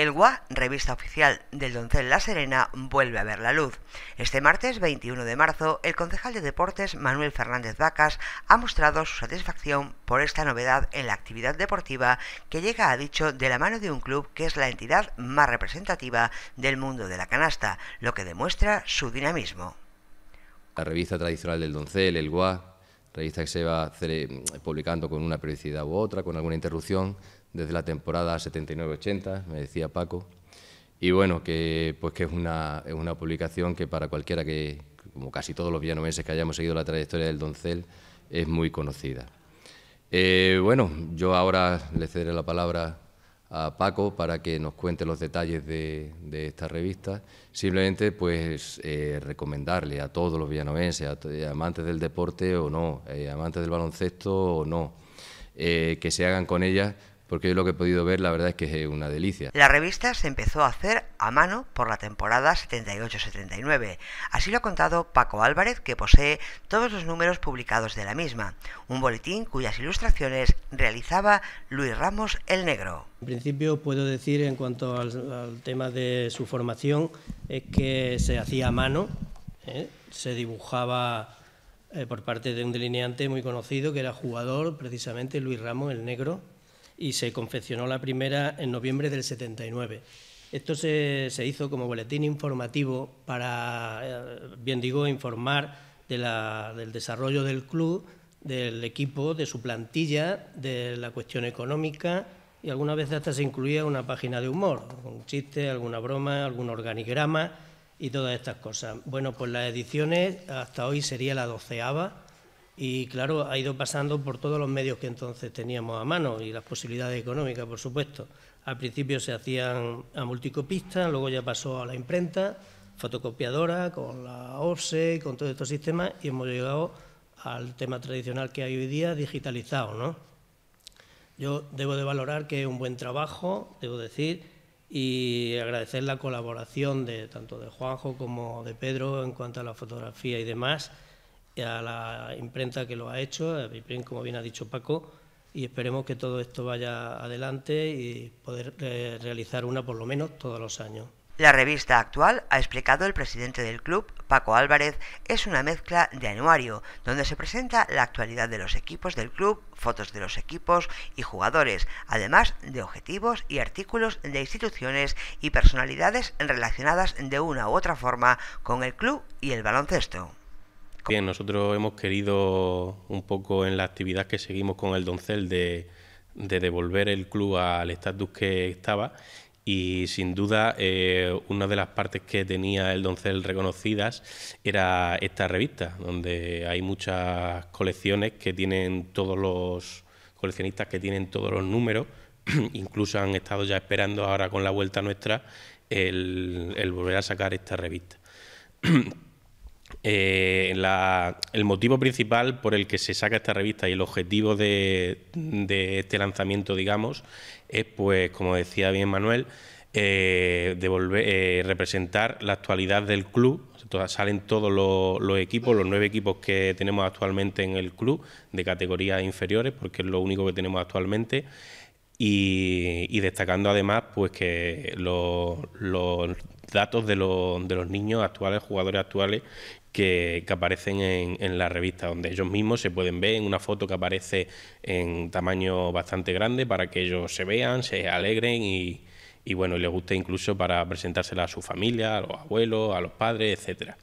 El GUA, revista oficial del Doncel La Serena, vuelve a ver la luz. Este martes 21 de marzo, el concejal de deportes Manuel Fernández Vacas ha mostrado su satisfacción por esta novedad en la actividad deportiva que llega, a dicho, de la mano de un club que es la entidad más representativa del mundo de la canasta, lo que demuestra su dinamismo. La revista tradicional del Doncel, el GUA, revista que se va mm, publicando con una periodicidad u otra, con alguna interrupción, desde la temporada 79-80, me decía Paco. Y bueno, que, pues que es, una, publicación que para cualquiera que, como casi todos los villanovenses que hayamos seguido la trayectoria del Doncel, es muy conocida. Eh, bueno, yo ahora le cederé la palabra a a Paco para que nos cuente los detalles de, de esta revista. Simplemente, pues, eh, recomendarle a todos los villanovenses, a, eh, amantes del deporte o no, eh, amantes del baloncesto o no, que se hagan con ella porque yo lo que he podido ver la verdad es que es eh, una delicia. La revista se empezó a hacer a mano por la temporada 78-79. Así lo ha contado Paco Álvarez, que posee todos los números publicados de la misma, un boletín cuyas ilustraciones realizaba Luis Ramos el Negro. En principio puedo decir en cuanto al, tema de su formación es que se hacía a mano, ¿eh? se dibujaba eh, por parte de un delineante muy conocido que era jugador, precisamente Luis Ramos el Negro, y se confeccionó la primera en noviembre del 79. Esto se, hizo como boletín informativo para, eh, bien digo, informar del desarrollo del club, del equipo, de su plantilla, de la cuestión económica y alguna vez hasta se incluía una página de humor, un chiste, alguna broma, algún organigrama y todas estas cosas. Bueno, pues las ediciones hasta hoy sería la doceava y claro, ha ido pasando por todos los medios que entonces teníamos a mano y las posibilidades económicas, por supuesto. Al principio se hacían a multicopista luego ya pasó a la imprenta, fotocopiadora, con la OFSE, con todos estos sistemas, y hemos llegado al tema tradicional que hay hoy día, digitalizado. ¿no? Yo debo de valorar que es un buen trabajo, debo decir, y agradecer la colaboración de tanto de Juanjo como de Pedro en cuanto a la fotografía y demás a la imprenta que lo ha hecho, a como bien ha dicho Paco, y esperemos que todo esto vaya adelante y poder eh, realizar una por lo menos todos los años. La revista actual, ha explicado el presidente del club, Paco Álvarez, es una mezcla de anuario, donde se presenta la actualidad de los equipos del club, fotos de los equipos y jugadores, además de objetivos y artículos de instituciones y personalidades relacionadas de una u otra forma con el club y el baloncesto. Bien, nosotros hemos querido un poco en la actividad que seguimos con el doncel de, devolver el club al estatus que estaba y sin duda eh, una de las partes que tenía el doncel reconocidas era esta revista, donde hay muchas colecciones que tienen todos los coleccionistas que tienen todos los números, incluso han estado ya esperando ahora con la vuelta nuestra el volver a sacar esta revista. eh, el motivo principal por el que se saca esta revista y el objetivo de, este lanzamiento, digamos, es, pues, como decía bien Manuel, eh, devolver, eh, representar la actualidad del club. salen todos los, equipos, los nueve equipos que tenemos actualmente en el club de categorías inferiores, porque es lo único que tenemos actualmente. Y, destacando además pues que los, datos de los, de los niños actuales, jugadores actuales, que, que, aparecen en, en, la revista, donde ellos mismos se pueden ver en una foto que aparece en tamaño bastante grande para que ellos se vean, se alegren y, y bueno, les guste incluso para presentársela a su familia, a los abuelos, a los padres, etcétera.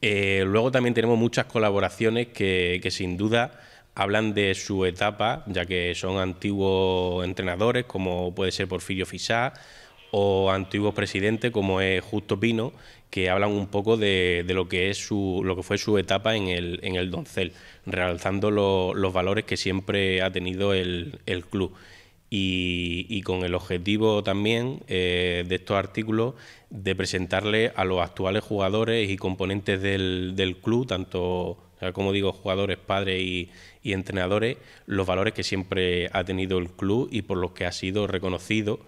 Eh, luego también tenemos muchas colaboraciones que, que sin duda hablan de su etapa, ya que son antiguos entrenadores, como puede ser Porfirio Fisá, o antiguos presidentes, como es Justo Pino, que hablan un poco de, lo que es su, lo que fue su etapa en el, en Doncel, realzando los valores que siempre ha tenido el, el club y, con el objetivo también eh, de estos artículos de presentarle a los actuales jugadores y componentes del, club, tanto como digo, jugadores, padres y, entrenadores, los valores que siempre ha tenido el club y por los que ha sido reconocido.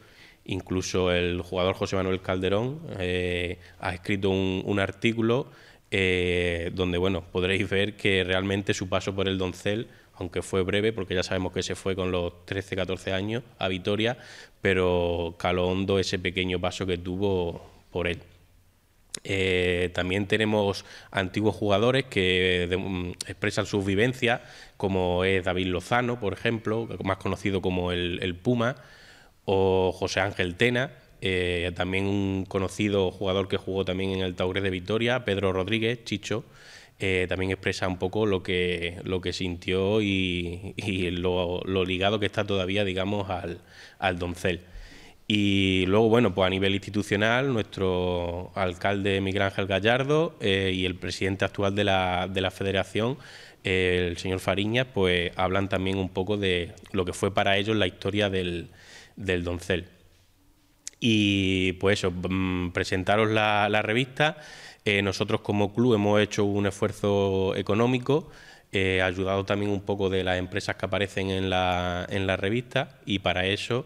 Incluso el jugador José Manuel Calderón eh, ha escrito un, artículo eh, donde bueno podréis ver que realmente su paso por el Doncel aunque fue breve, porque ya sabemos que se fue con los 13, 14 años a Vitoria, pero caló hondo ese pequeño paso que tuvo por él. Eh, también tenemos antiguos jugadores que mm, expresan sus vivencias, como es David Lozano, por ejemplo, más conocido como el, Puma, o José Ángel Tena, eh, también un conocido jugador que jugó también en el Taurés de Vitoria, Pedro Rodríguez, Chicho, eh, también expresa un poco lo que, lo que sintió y, lo, ligado que está todavía, digamos, al, doncel. Y luego, bueno, pues a nivel institucional, nuestro alcalde Miguel Ángel Gallardo eh, y el presidente actual de la, federación, eh, el señor Fariñas, pues hablan también un poco de lo que fue para ellos la historia del, del doncel. Y pues eso, mm, presentaros la, revista. Eh, nosotros como club hemos hecho un esfuerzo económico, eh, ayudado también un poco de las empresas que aparecen en la, en la revista y para eso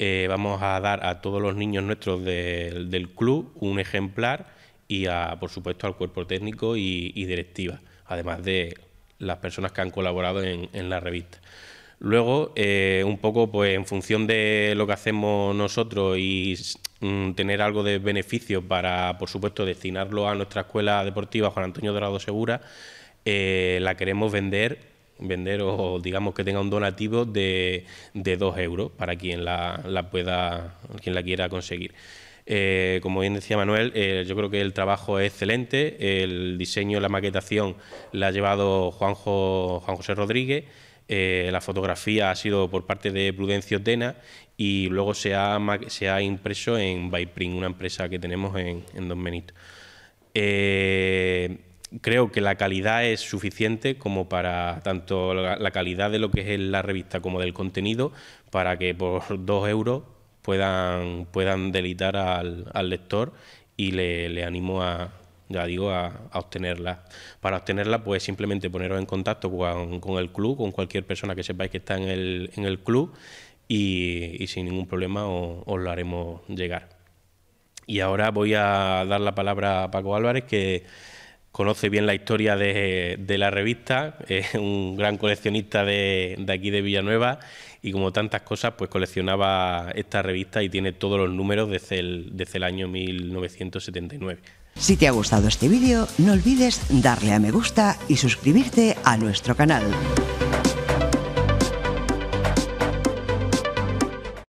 eh, vamos a dar a todos los niños nuestros del club un ejemplar y a, por supuesto al cuerpo técnico y, directiva, además de las personas que han colaborado en la revista. Luego, eh, un poco, pues en función de lo que hacemos nosotros y mm, tener algo de beneficio para, por supuesto, destinarlo a nuestra escuela deportiva Juan Antonio Dorado Segura, eh, la queremos vender, vender o digamos que tenga un donativo de, de 2 euros para quien la, pueda, quien la quiera conseguir. Eh, como bien decía Manuel, yo creo que el trabajo es excelente, el diseño, la maquetación la ha llevado Juanjo, Juan José Rodríguez. Eh, la fotografía ha sido por parte de Prudencio Tena y luego se ha, se ha impreso en Byprint, una empresa que tenemos en, en Don Benito. Eh, creo que la calidad es suficiente como para tanto la, calidad de lo que es la revista como del contenido, para que por dos euros puedan, puedan delitar al, lector y le animo a, ya digo, a, obtenerla. Para obtenerla, pues simplemente poneros en contacto con, el club, con cualquier persona que sepáis que está en el, club y, sin ningún problema os, lo haremos llegar. Y ahora voy a dar la palabra a Paco Álvarez, que conoce bien la historia de, la revista, es un gran coleccionista de, aquí de Villanueva y como tantas cosas, pues coleccionaba esta revista y tiene todos los números desde el, desde el año 1979. Si te ha gustado este vídeo, no olvides darle a me gusta y suscribirte a nuestro canal.